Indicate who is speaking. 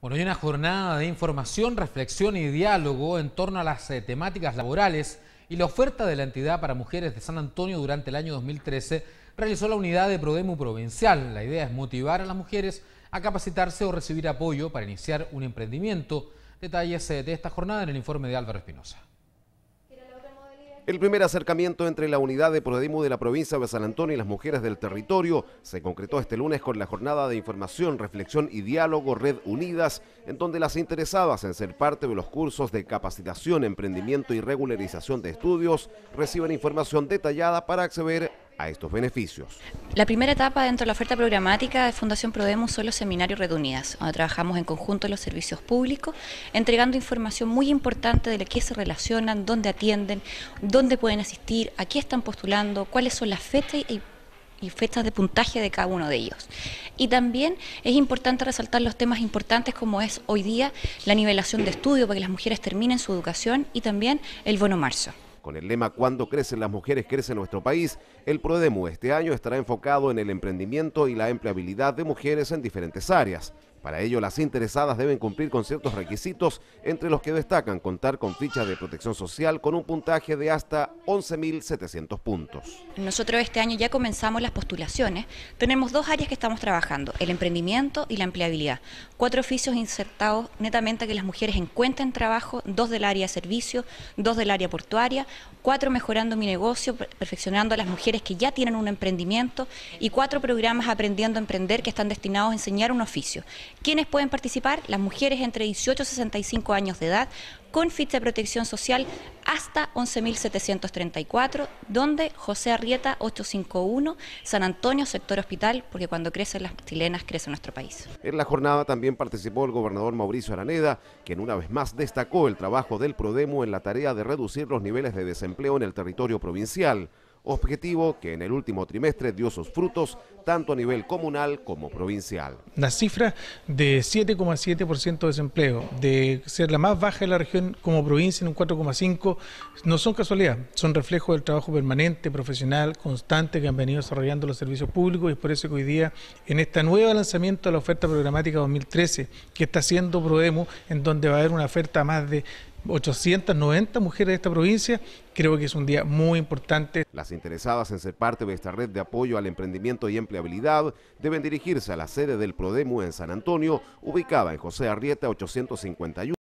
Speaker 1: Bueno, hay una jornada de información, reflexión y diálogo en torno a las eh, temáticas laborales y la oferta de la entidad para mujeres de San Antonio durante el año 2013 realizó la unidad de Prodemu Provincial. La idea es motivar a las mujeres a capacitarse o recibir apoyo para iniciar un emprendimiento. Detalles eh, de esta jornada en el informe de Álvaro Espinosa.
Speaker 2: El primer acercamiento entre la unidad de Prodemu de la provincia de San Antonio y las mujeres del territorio se concretó este lunes con la jornada de información, reflexión y diálogo Red Unidas, en donde las interesadas en ser parte de los cursos de capacitación, emprendimiento y regularización de estudios reciben información detallada para acceder a estos beneficios.
Speaker 3: La primera etapa dentro de la oferta programática de Fundación Prodemos son los seminarios reunidas, donde trabajamos en conjunto los servicios públicos, entregando información muy importante de la que se relacionan, dónde atienden, dónde pueden asistir, a qué están postulando, cuáles son las fechas y y fechas de puntaje de cada uno de ellos. Y también es importante resaltar los temas importantes como es hoy día la nivelación de estudio para que las mujeres terminen su educación y también el bono marzo.
Speaker 2: Con el lema Cuando crecen las mujeres, crece nuestro país, el PRODEMU este año estará enfocado en el emprendimiento y la empleabilidad de mujeres en diferentes áreas. Para ello, las interesadas deben cumplir con ciertos requisitos, entre los que destacan contar con fichas de protección social con un puntaje de hasta 11.700 puntos.
Speaker 3: Nosotros este año ya comenzamos las postulaciones. Tenemos dos áreas que estamos trabajando, el emprendimiento y la empleabilidad. Cuatro oficios insertados netamente a que las mujeres encuentren trabajo, dos del área de servicio, dos del área portuaria, cuatro mejorando mi negocio, perfeccionando a las mujeres que ya tienen un emprendimiento y cuatro programas aprendiendo a emprender que están destinados a enseñar un oficio. ¿Quiénes pueden participar? Las mujeres entre 18 y 65 años de edad, con ficha de protección social hasta 11.734, donde José Arrieta 851, San Antonio, sector hospital, porque cuando crecen las chilenas crece nuestro país.
Speaker 2: En la jornada también participó el gobernador Mauricio Araneda, quien una vez más destacó el trabajo del Prodemo en la tarea de reducir los niveles de desempleo en el territorio provincial objetivo que en el último trimestre dio sus frutos tanto a nivel comunal como provincial.
Speaker 4: La cifra de 7,7% de desempleo, de ser la más baja de la región como provincia en un 4,5%, no son casualidad, son reflejo del trabajo permanente, profesional, constante que han venido desarrollando los servicios públicos y es por eso que hoy día en este nuevo lanzamiento de la oferta programática 2013 que está haciendo Prodemo, en donde va a haber una oferta más de 890 mujeres de esta provincia. Creo que es un día muy importante.
Speaker 2: Las interesadas en ser parte de esta red de apoyo al emprendimiento y empleabilidad deben dirigirse a la sede del Prodemu en San Antonio, ubicada en José Arrieta 851.